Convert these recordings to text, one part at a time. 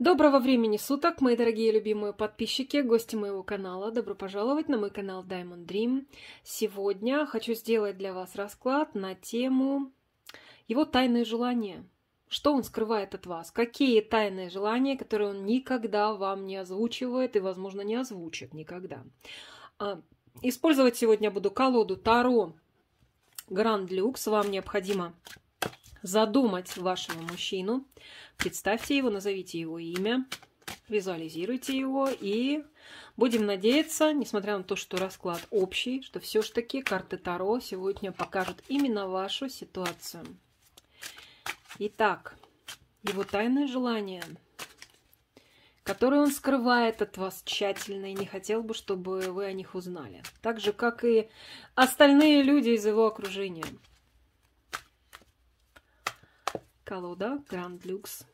Доброго времени суток, мои дорогие любимые подписчики, гости моего канала. Добро пожаловать на мой канал Diamond Dream. Сегодня хочу сделать для вас расклад на тему его тайные желания. Что он скрывает от вас? Какие тайные желания, которые он никогда вам не озвучивает и, возможно, не озвучит никогда? А, использовать сегодня буду колоду Таро Grand Люкс. Вам необходимо задумать вашего мужчину. Представьте его, назовите его имя, визуализируйте его и будем надеяться, несмотря на то, что расклад общий, что все ж таки карты Таро сегодня покажут именно вашу ситуацию. Итак, его тайное желание, которое он скрывает от вас тщательно и не хотел бы, чтобы вы о них узнали. Так же, как и остальные люди из его окружения колода Grand Lux.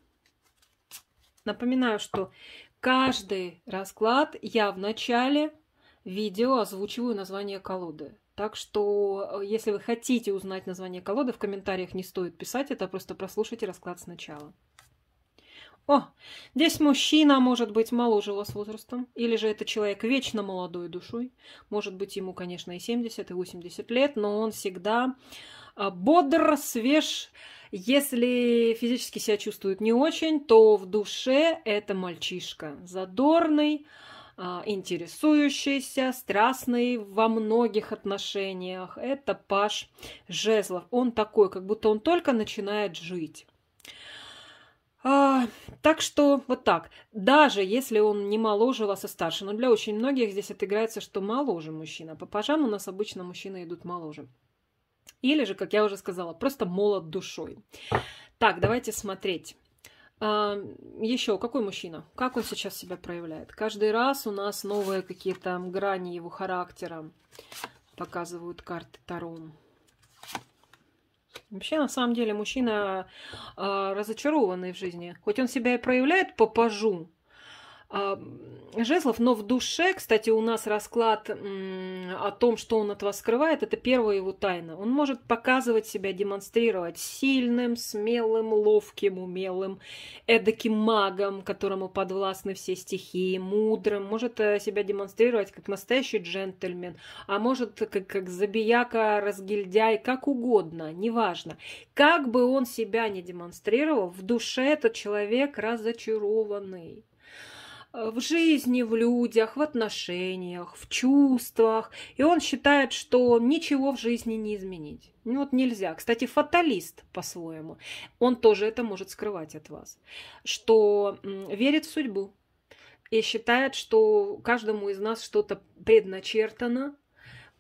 Напоминаю, что каждый расклад я в начале видео озвучиваю название колоды. Так что, э, если вы хотите узнать название колоды, в комментариях не стоит писать это, просто прослушайте расклад сначала. О, здесь мужчина может быть моложе вас возрастом, или же это человек вечно молодой душой. Может быть, ему, конечно, и 70, и 80 лет, но он всегда а, бодр, свеж, если физически себя чувствует не очень, то в душе это мальчишка. Задорный, а, интересующийся, страстный во многих отношениях. Это Паш Жезлов. Он такой, как будто он только начинает жить. А, так что вот так. Даже если он не моложе вас и старше, но для очень многих здесь отыграется, что моложе мужчина. По пажам у нас обычно мужчины идут моложе. Или же, как я уже сказала, просто молод душой. Так, давайте смотреть. А, еще какой мужчина? Как он сейчас себя проявляет? Каждый раз у нас новые какие-то грани его характера показывают карты Таро. Вообще, на самом деле, мужчина э, разочарованный в жизни. Хоть он себя и проявляет по пажу, а, жезлов, но в душе, кстати, у нас расклад о том, что он от вас скрывает, это первая его тайна. Он может показывать себя, демонстрировать сильным, смелым, ловким, умелым, эдаким магом, которому подвластны все стихии, мудрым, может э, себя демонстрировать как настоящий джентльмен, а может как, как забияка, разгильдяй, как угодно, неважно. Как бы он себя не демонстрировал, в душе этот человек разочарованный Э, в жизни, в людях, в отношениях, в чувствах. И он считает, что ничего в жизни не изменить. Ну вот нельзя. Кстати, фаталист по-своему. Он тоже это может скрывать от вас. Что верит в судьбу и считает, что каждому из нас что-то предначертано,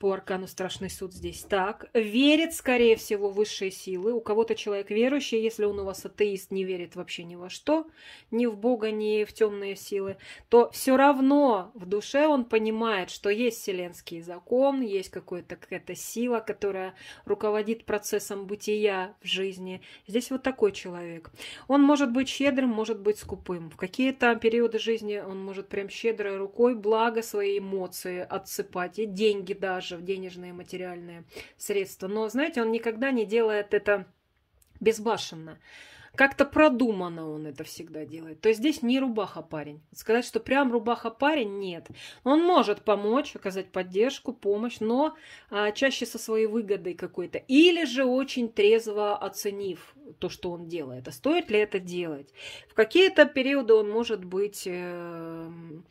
по аркану страшный суд здесь. Так, верит, скорее всего, высшие силы. У кого-то человек верующий, если он у вас атеист, не верит вообще ни во что, ни в Бога, ни в темные силы, то все равно в душе он понимает, что есть вселенский закон, есть какая-то какая сила, которая руководит процессом бытия в жизни. Здесь вот такой человек. Он может быть щедрым, может быть скупым. В какие-то периоды жизни он может прям щедрой рукой, благо свои эмоции отсыпать, и деньги даже тоже в денежные материальные средства. Но, знаете, он никогда не делает это безбашенно. Как-то продуманно он это всегда делает. То есть здесь не рубаха парень. Сказать, что прям рубаха парень, нет. Он может помочь, оказать поддержку, помощь, но а, чаще со своей выгодой какой-то. Или же очень трезво оценив то, что он делает. А стоит ли это делать? В какие-то периоды он может быть... Э, -э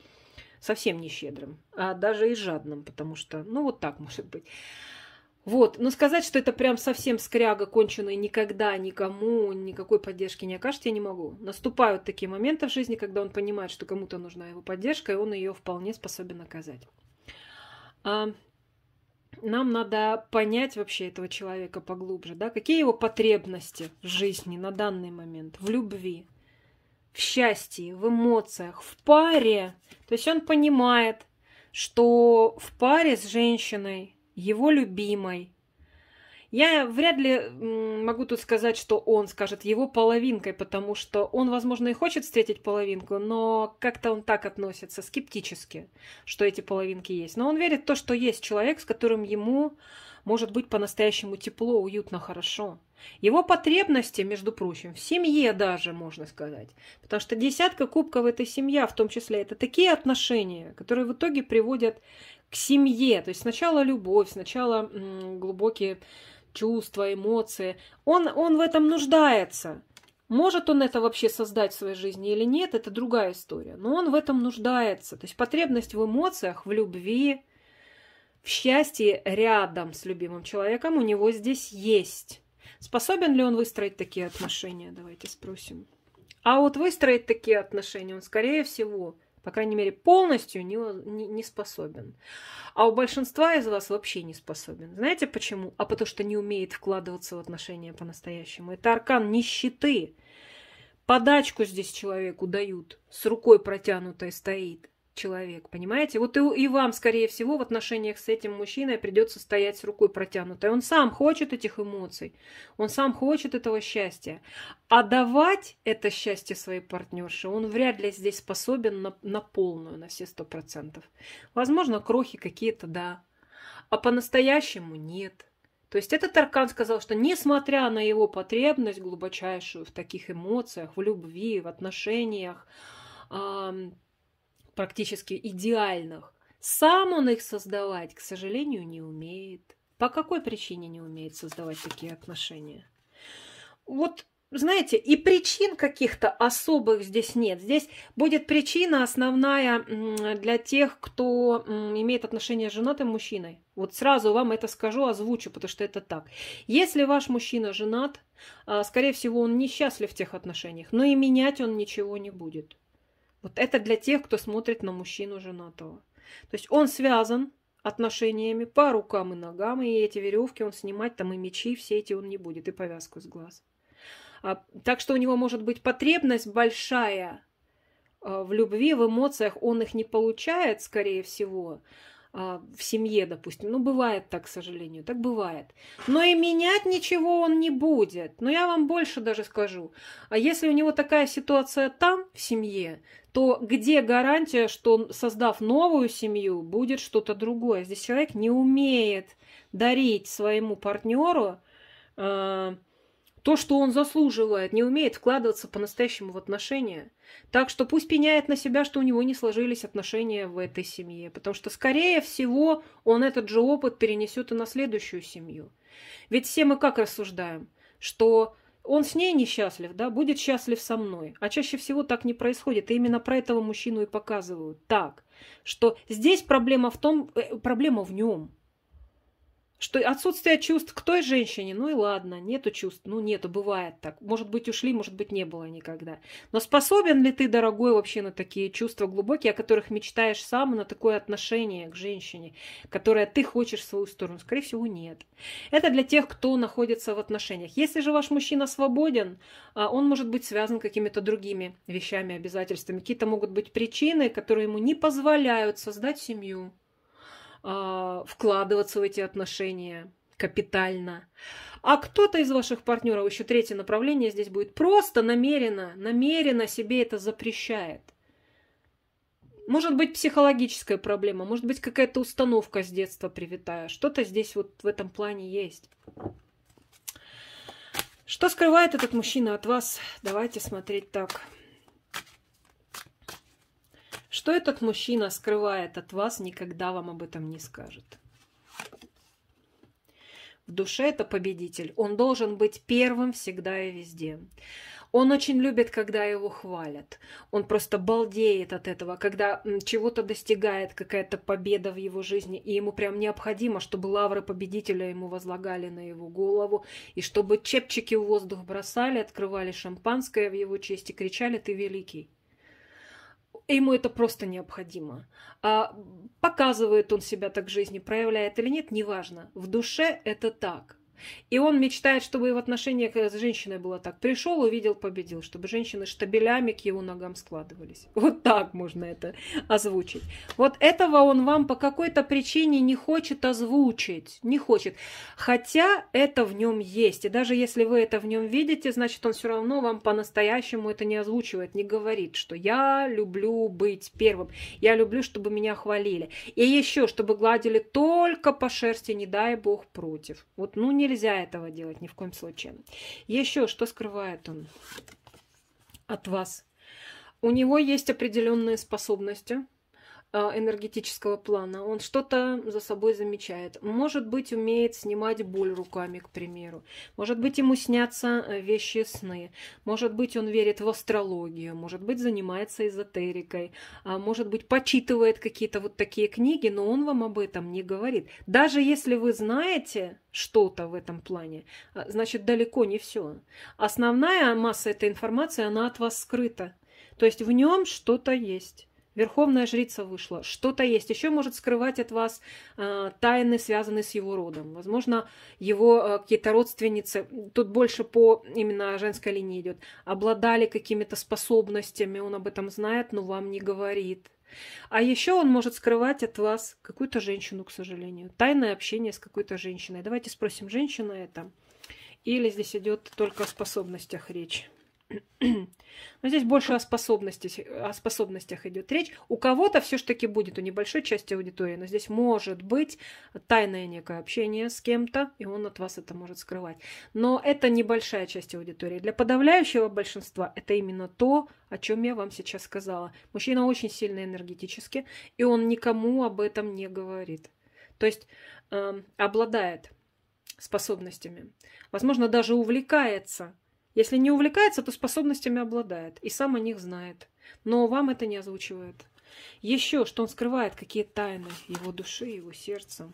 совсем не щедрым, а даже и жадным, потому что, ну, вот так может быть. Вот, но сказать, что это прям совсем скряга конченая, никогда никому никакой поддержки не окажет, я не могу. Наступают такие моменты в жизни, когда он понимает, что кому-то нужна его поддержка, и он ее вполне способен оказать. А, нам надо понять вообще этого человека поглубже, да, какие его потребности в жизни на данный момент, в любви, в счастье, в эмоциях, в паре. То есть он понимает, что в паре с женщиной, его любимой, я вряд ли могу тут сказать, что он скажет его половинкой, потому что он, возможно, и хочет встретить половинку, но как-то он так относится, скептически, что эти половинки есть. Но он верит в то, что есть человек, с которым ему может быть по-настоящему тепло, уютно, хорошо. Его потребности, между прочим, в семье даже, можно сказать. Потому что десятка кубков – это семья, в том числе. Это такие отношения, которые в итоге приводят к семье. То есть сначала любовь, сначала глубокие чувства, эмоции. Он, он в этом нуждается. Может он это вообще создать в своей жизни или нет, это другая история. Но он в этом нуждается. То есть потребность в эмоциях, в любви, в счастье рядом с любимым человеком у него здесь есть. Способен ли он выстроить такие отношения? Давайте спросим. А вот выстроить такие отношения он, скорее всего, по крайней мере, полностью не, не, не способен. А у большинства из вас вообще не способен. Знаете почему? А потому что не умеет вкладываться в отношения по-настоящему. Это аркан нищеты. Подачку здесь человеку дают, с рукой протянутой стоит человек, понимаете? Вот и, и вам, скорее всего, в отношениях с этим мужчиной придется стоять с рукой протянутой. Он сам хочет этих эмоций, он сам хочет этого счастья. А давать это счастье своей партнерше он вряд ли здесь способен на, на полную, на все сто процентов. Возможно, крохи какие-то, да, а по-настоящему нет. То есть этот аркан сказал, что несмотря на его потребность глубочайшую в таких эмоциях, в любви, в отношениях, практически идеальных. Сам он их создавать, к сожалению, не умеет. По какой причине не умеет создавать такие отношения? Вот знаете, и причин каких-то особых здесь нет. Здесь будет причина основная для тех, кто имеет отношения с женатым мужчиной. Вот сразу вам это скажу, озвучу, потому что это так. Если ваш мужчина женат, а, скорее всего, он несчастлив в тех отношениях, но и менять он ничего не будет. Вот это для тех, кто смотрит на мужчину женатого. То есть он связан отношениями по рукам и ногам, и эти веревки он снимать, там и мечи, все эти он не будет, и повязку с глаз. А, так что у него может быть потребность большая а, в любви, в эмоциях он их не получает, скорее всего, а, в семье, допустим. Ну, бывает так, к сожалению, так бывает. Но и менять ничего он не будет. Но я вам больше даже скажу. А если у него такая ситуация там, в семье, то где гарантия, что создав новую семью, будет что-то другое? Здесь человек не умеет дарить своему партнеру э, то, что он заслуживает, не умеет вкладываться по-настоящему в отношения. Так что пусть пеняет на себя, что у него не сложились отношения в этой семье, потому что, скорее всего, он этот же опыт перенесет и на следующую семью. Ведь все мы как рассуждаем, что он с ней несчастлив, да, будет счастлив со мной. А чаще всего так не происходит. И именно про этого мужчину и показывают. Так, что здесь проблема в том, э, проблема в нем. Что отсутствие чувств к той женщине, ну и ладно, нету чувств, ну нету, бывает так. Может быть, ушли, может быть, не было никогда. Но способен ли ты, дорогой, вообще на такие чувства глубокие, о которых мечтаешь сам, на такое отношение к женщине, которое ты хочешь в свою сторону? Скорее всего, нет. Это для тех, кто находится в отношениях. Если же ваш мужчина свободен, а, он может быть связан какими-то другими вещами, обязательствами. Какие-то могут быть причины, которые ему не позволяют создать семью, а, вкладываться в эти отношения капитально. А кто-то из ваших партнеров, еще третье направление здесь будет, просто намеренно, намеренно себе это запрещает. Может быть, психологическая проблема, может быть, какая-то установка с детства привитая. Что-то здесь вот в этом плане есть. Что скрывает этот мужчина от вас? Давайте смотреть так. Что этот мужчина скрывает от вас, никогда вам об этом не скажет. В душе это победитель. Он должен быть первым всегда и везде. Он очень любит, когда его хвалят. Он просто балдеет от этого, когда чего-то достигает какая-то победа в его жизни, и ему прям необходимо, чтобы лавры победителя ему возлагали на его голову, и чтобы чепчики в воздух бросали, открывали шампанское в его честь и кричали «Ты великий!» ему это просто необходимо. А показывает он себя так в жизни, проявляет или нет, неважно. В душе это так. И он мечтает, чтобы и в отношениях э, с женщиной было так. Пришел, увидел, победил, чтобы женщины штабелями к его ногам складывались. Вот так можно это озвучить. Вот этого он вам по какой-то причине не хочет озвучить, не хочет. Хотя это в нем есть. И даже если вы это в нем видите, значит, он все равно вам по-настоящему это не озвучивает, не говорит, что я люблю быть первым, я люблю, чтобы меня хвалили. И еще, чтобы гладили только по шерсти, не дай бог против. Вот, ну, нельзя Нельзя этого делать ни в коем случае. Еще что скрывает он от вас? У него есть определенные способности, а, энергетического плана, он что-то за собой замечает. Может быть, умеет снимать боль руками, к примеру. Может быть, ему снятся э, вещи сны. Может быть, он верит в астрологию. Может быть, занимается эзотерикой. А, может быть, почитывает какие-то вот такие книги, но он вам об этом не говорит. Даже если вы знаете что-то в этом плане, а, значит, далеко не все. Основная масса этой информации, она от вас скрыта. То есть в нем что-то есть. Верховная жрица вышла. Что-то есть. Еще может скрывать от вас э, тайны, связанные с его родом. Возможно, его э, какие-то родственницы, тут больше по именно женской линии идет, обладали какими-то способностями, он об этом знает, но вам не говорит. А еще он может скрывать от вас какую-то женщину, к сожалению. Тайное общение с какой-то женщиной. Давайте спросим, женщина это? Или здесь идет только о способностях речь? Но здесь больше о, способности, о способностях идет речь. У кого-то все-таки будет, у небольшой части аудитории, но здесь может быть тайное некое общение с кем-то, и он от вас это может скрывать. Но это небольшая часть аудитории. Для подавляющего большинства это именно то, о чем я вам сейчас сказала. Мужчина очень сильно энергетически, и он никому об этом не говорит. То есть э, обладает способностями. Возможно, даже увлекается если не увлекается, то способностями обладает и сам о них знает. Но вам это не озвучивает. Еще, что он скрывает, какие тайны его души, его сердца.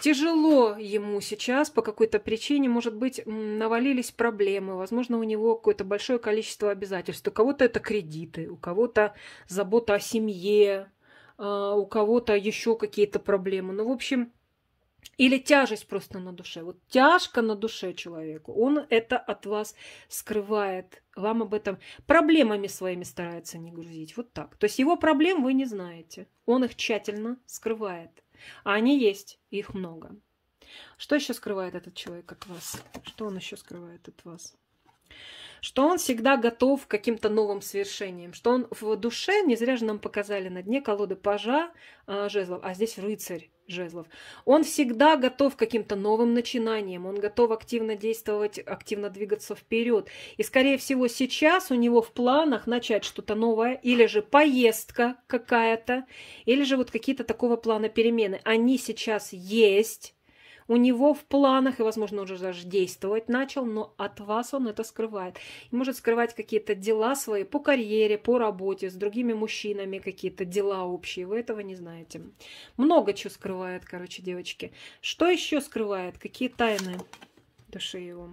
Тяжело ему сейчас по какой-то причине, может быть, навалились проблемы, возможно, у него какое-то большое количество обязательств. У кого-то это кредиты, у кого-то забота о семье, а, у кого-то еще какие-то проблемы. Ну, в общем, или тяжесть просто на душе. Вот тяжко на душе человеку. Он это от вас скрывает. Вам об этом проблемами своими старается не грузить. Вот так. То есть его проблем вы не знаете. Он их тщательно скрывает. А они есть, их много. Что еще скрывает этот человек от вас? Что он еще скрывает от вас? что он всегда готов к каким-то новым свершениям, что он в душе, не зря же нам показали на дне колоды пажа а, жезлов, а здесь рыцарь, жезлов. Он всегда готов к каким-то новым начинаниям, он готов активно действовать, активно двигаться вперед. И, скорее всего, сейчас у него в планах начать что-то новое, или же поездка какая-то, или же вот какие-то такого плана перемены. Они сейчас есть, у него в планах, и, возможно, уже даже действовать начал, но от вас он это скрывает. И может скрывать какие-то дела свои по карьере, по работе, с другими мужчинами какие-то дела общие. Вы этого не знаете. Много чего скрывает, короче, девочки. Что еще скрывает? Какие тайны души его?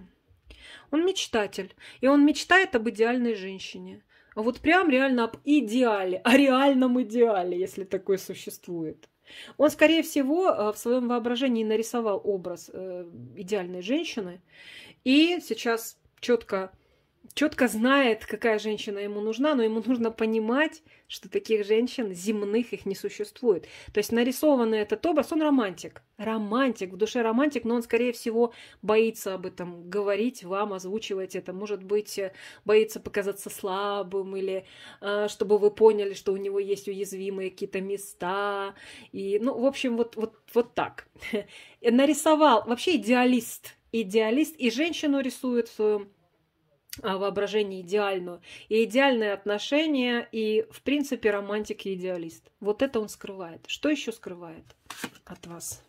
Он мечтатель, и он мечтает об идеальной женщине. А вот прям реально об идеале, о реальном идеале, если такой существует. Он, скорее всего, э, в своем воображении нарисовал образ э, идеальной женщины и сейчас четко четко знает, какая женщина ему нужна, но ему нужно понимать, что таких женщин земных их не существует. То есть нарисованный этот образ, он романтик. Романтик, в душе романтик, но он, скорее всего, боится об этом говорить вам, озвучивать это. Может быть, э, боится показаться слабым или э, чтобы вы поняли, что у него есть уязвимые какие-то места. И, ну, в общем, вот, вот, вот так. Нарисовал. Вообще идеалист. Идеалист и женщину рисует в своем а, воображение идеальную. И идеальные отношения, и, в принципе, романтик и идеалист. Вот это он скрывает. Что еще скрывает от вас?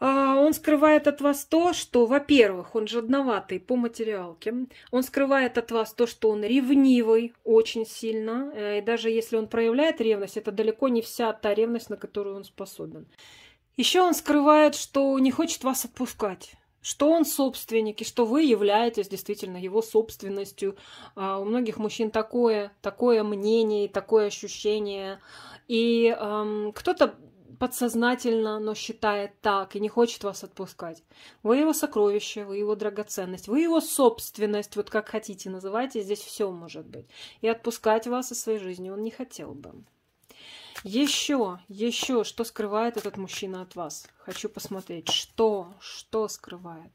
А, он скрывает от вас то, что, во-первых, он жадноватый по материалке. Он скрывает от вас то, что он ревнивый очень сильно. Э, и даже если он проявляет ревность, это далеко не вся та ревность, на которую он способен. Еще он скрывает, что не хочет вас отпускать что он собственник и что вы являетесь действительно его собственностью. А, у многих мужчин такое, такое мнение такое ощущение. И эм, кто-то подсознательно, но считает так и не хочет вас отпускать. Вы его сокровище, вы его драгоценность, вы его собственность, вот как хотите называйте, здесь все может быть. И отпускать вас из своей жизни он не хотел бы. Еще, еще, что скрывает этот мужчина от вас? Хочу посмотреть, что, что скрывает.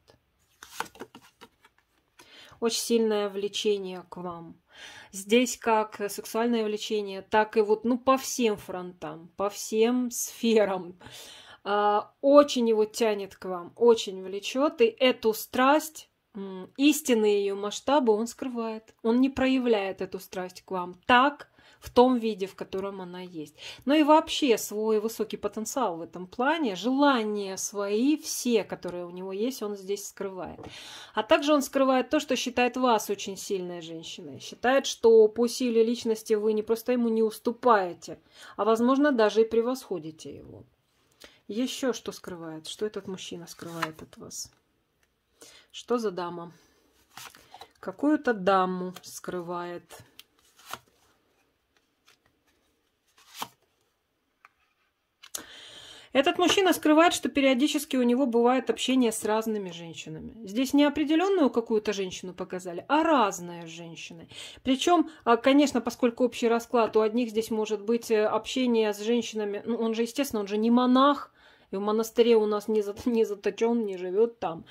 Очень сильное влечение к вам. Здесь как сексуальное влечение, так и вот, ну, по всем фронтам, по всем сферам. А, очень его тянет к вам, очень влечет. И эту страсть истинные ее масштабы он скрывает. Он не проявляет эту страсть к вам так, в том виде, в котором она есть. Но ну и вообще свой высокий потенциал в этом плане, желания свои, все, которые у него есть, он здесь скрывает. А также он скрывает то, что считает вас очень сильной женщиной. Считает, что по силе личности вы не просто ему не уступаете, а, возможно, даже и превосходите его. Еще что скрывает? Что этот мужчина скрывает от вас? Что за дама? Какую-то даму скрывает. Этот мужчина скрывает, что периодически у него бывает общение с разными женщинами. Здесь не определенную какую-то женщину показали, а разные женщины. Причем, а, конечно, поскольку общий расклад, у одних здесь может быть э, общение с женщинами, ну он же, естественно, он же не монах, и в монастыре у нас не, за, не заточен, не живет там.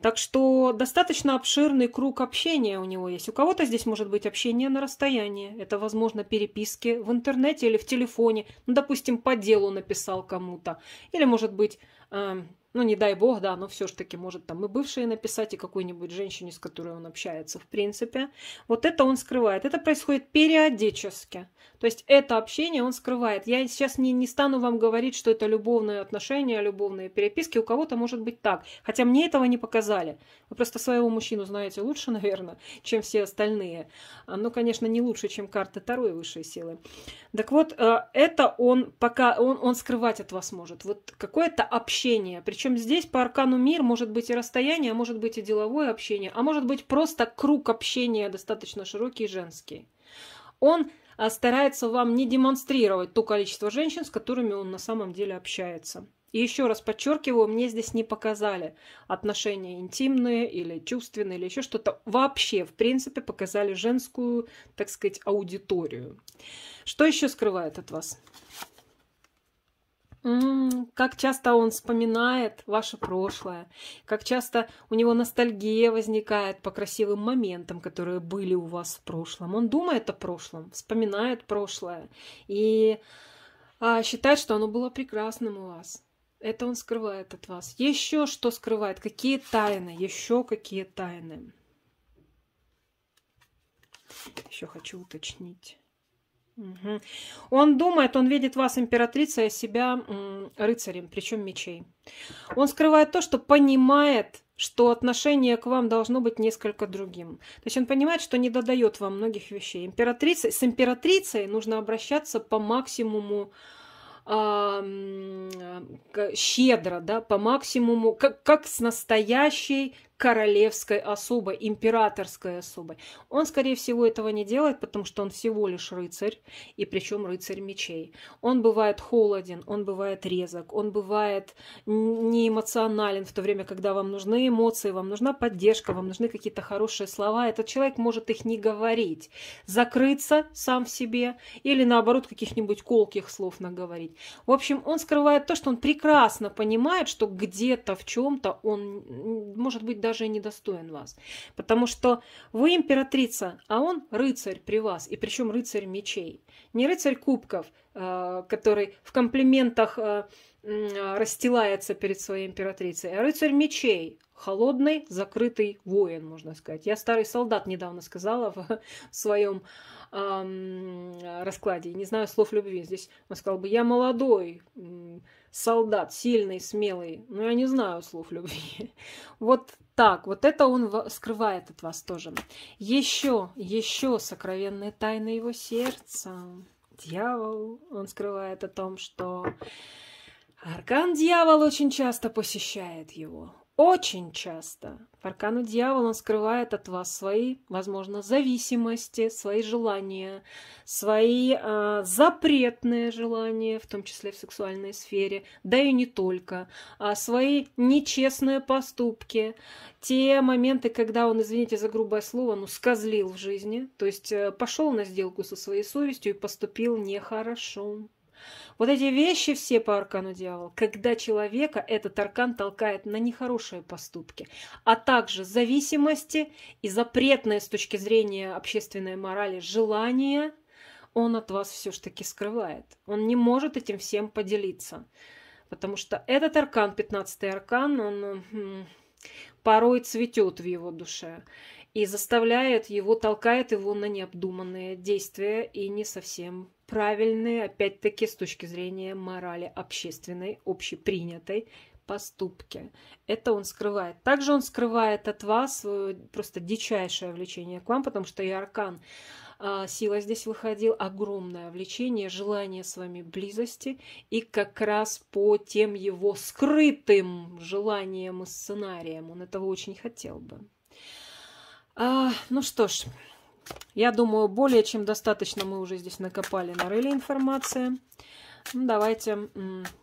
Так что достаточно обширный круг общения у него есть. У кого-то здесь может быть общение на расстоянии, это, возможно, переписки в интернете или в телефоне, ну, допустим, по делу написал кому-то, или, может быть, э, ну, не дай бог, да, но все же таки может там и бывшие написать, и какой-нибудь женщине, с которой он общается, в принципе. Вот это он скрывает. Это происходит периодически. То есть это общение он скрывает. Я сейчас не, не стану вам говорить, что это любовные отношения, любовные переписки. У кого-то может быть так. Хотя мне этого не показали. Вы просто своего мужчину знаете лучше, наверное, чем все остальные. А, но, конечно, не лучше, чем карты второй высшей силы. Так вот, э, это он пока, он, он скрывать от вас может. Вот какое-то общение, причем причем здесь по аркану мир может быть и расстояние, а может быть и деловое общение, а может быть просто круг общения достаточно широкий и женский. Он а, старается вам не демонстрировать то количество женщин, с которыми он на самом деле общается. И еще раз подчеркиваю, мне здесь не показали отношения интимные или чувственные или еще что-то. Вообще, в принципе, показали женскую, так сказать, аудиторию. Что еще скрывает от вас? Как часто он вспоминает ваше прошлое, как часто у него ностальгия возникает по красивым моментам, которые были у вас в прошлом. Он думает о прошлом, вспоминает прошлое и а, считает, что оно было прекрасным у вас. Это он скрывает от вас. Еще что скрывает? Какие тайны? Еще какие тайны? Еще хочу уточнить. Он думает, он видит вас императрицей, а себя рыцарем, причем мечей. Он скрывает то, что понимает, что отношение к вам должно быть несколько другим. То есть он понимает, что не додает вам многих вещей. Императрица, с императрицей нужно обращаться по максимуму а, щедро, да, по максимуму, как, как с настоящей королевской особой, императорской особой. Он, скорее всего, этого не делает, потому что он всего лишь рыцарь, и причем рыцарь мечей. Он бывает холоден, он бывает резок, он бывает неэмоционален в то время, когда вам нужны эмоции, вам нужна поддержка, вам нужны какие-то хорошие слова. Этот человек может их не говорить, закрыться сам в себе или, наоборот, каких-нибудь колких слов наговорить. В общем, он скрывает то, что он прекрасно понимает, что где-то в чем-то он, может быть, даже и недостоин вас. Потому что вы императрица, а он рыцарь при вас, и причем рыцарь мечей. Не рыцарь кубков, э, который в комплиментах э, расстилается перед своей императрицей, а рыцарь мечей, холодный, закрытый воин, можно сказать. Я старый солдат недавно сказала в, своем раскладе. Не знаю слов любви. Здесь он сказал бы, я молодой, солдат, сильный, смелый. Ну, я не знаю слов любви. Вот так, вот это он скрывает от вас тоже. Еще, еще сокровенные тайны его сердца. Дьявол, он скрывает о том, что Аркан дьявол очень часто посещает его. Очень часто. Аркану дьявол скрывает от вас свои, возможно, зависимости, свои желания, свои э, запретные желания, в том числе в сексуальной сфере, да и не только, а свои нечестные поступки, те моменты, когда он, извините за грубое слово, ну, сказлил в жизни, то есть э, пошел на сделку со своей совестью и поступил нехорошо. Вот эти вещи все по аркану дьявола. Когда человека этот аркан толкает на нехорошие поступки, а также зависимости и запретное с точки зрения общественной морали желание, он от вас все ж таки скрывает. Он не может этим всем поделиться. Потому что этот аркан, 15-й аркан, он порой цветет в его душе и заставляет его, толкает его на необдуманные действия и не совсем правильные, опять-таки, с точки зрения морали общественной, общепринятой, поступки. Это он скрывает. Также он скрывает от вас э, просто дичайшее влечение к вам, потому что и аркан а, сила здесь выходил, огромное влечение, желание с вами близости, и как раз по тем его скрытым желаниям и сценариям он этого очень хотел бы. А, ну что ж, я думаю, более чем достаточно мы уже здесь накопали, нарыли информации. Ну, давайте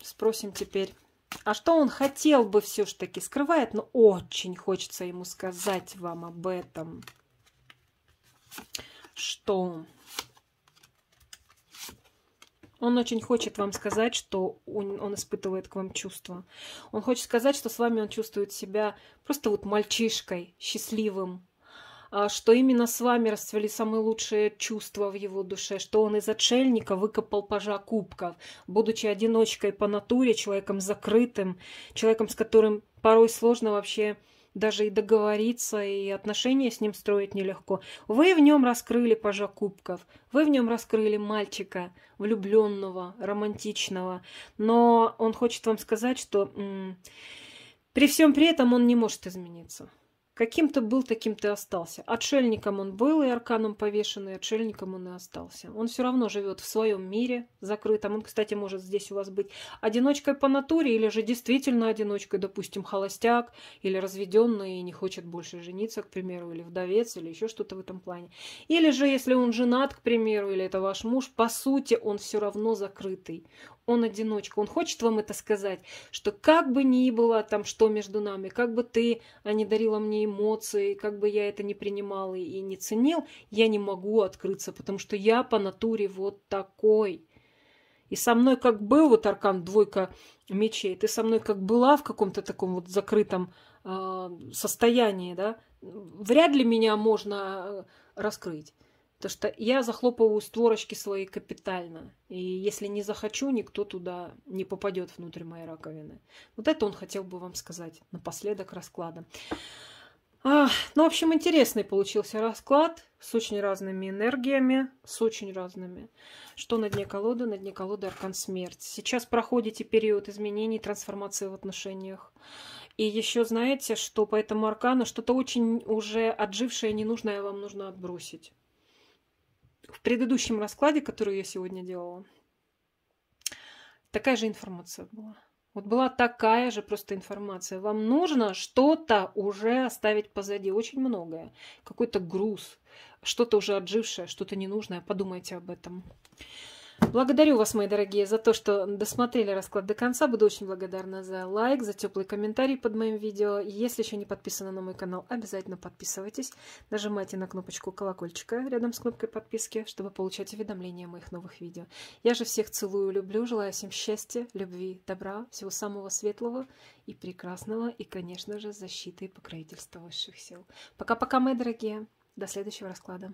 спросим теперь, а что он хотел бы все ж таки скрывает, но очень хочется ему сказать вам об этом. Что он очень хочет вам сказать, что он, он испытывает к вам чувства. Он хочет сказать, что с вами он чувствует себя просто вот мальчишкой, счастливым, а, что именно с вами расцвели самые лучшие чувства в его душе, что он из отшельника выкопал пажа кубков, будучи одиночкой по натуре, человеком закрытым, человеком, с которым порой сложно вообще даже и договориться, и отношения с ним строить нелегко. Вы в нем раскрыли пажа кубков, вы в нем раскрыли мальчика, влюбленного, романтичного. Но он хочет вам сказать, что при всем при этом он не может измениться. Каким-то был, таким ты остался. Отшельником он был и арканом повешенный, отшельником он и остался. Он все равно живет в своем мире закрытом. Он, кстати, может здесь у вас быть одиночкой по натуре или же действительно одиночкой, допустим, холостяк или разведенный и не хочет больше жениться, к примеру, или вдовец, или еще что-то в этом плане. Или же, если он женат, к примеру, или это ваш муж, по сути, он все равно закрытый он одиночка. Он хочет вам это сказать, что как бы ни было там что между нами, как бы ты а, не дарила мне эмоции, как бы я это не принимал и не ценил, я не могу открыться, потому что я по натуре вот такой. И со мной как был вот аркан двойка мечей, ты со мной как была в каком-то таком вот закрытом э, состоянии, да, вряд ли меня можно а, раскрыть. То что я захлопываю створочки свои капитально. И если не захочу, никто туда не попадет внутрь моей раковины. Вот это он хотел бы вам сказать напоследок расклада. А, ну, в общем, интересный получился расклад с очень разными энергиями, с очень разными. Что на дне колоды? На дне колоды аркан смерть. Сейчас проходите период изменений, трансформации в отношениях. И еще знаете, что по этому аркану что-то очень уже отжившее, ненужное вам нужно отбросить в предыдущем раскладе, который я сегодня делала, такая же информация была. Вот была такая же просто информация. Вам нужно что-то уже оставить позади, очень многое. Какой-то груз, что-то уже отжившее, что-то ненужное. Подумайте об этом. Благодарю вас, мои дорогие, за то, что досмотрели расклад до конца. Буду очень благодарна за лайк, за теплый комментарий под моим видео. Если еще не подписаны на мой канал, обязательно подписывайтесь. Нажимайте на кнопочку колокольчика рядом с кнопкой подписки, чтобы получать уведомления о моих новых видео. Я же всех целую, люблю, желаю всем счастья, любви, добра, всего самого светлого и прекрасного, и, конечно же, защиты и покровительства высших сил. Пока-пока, мои дорогие. До следующего расклада.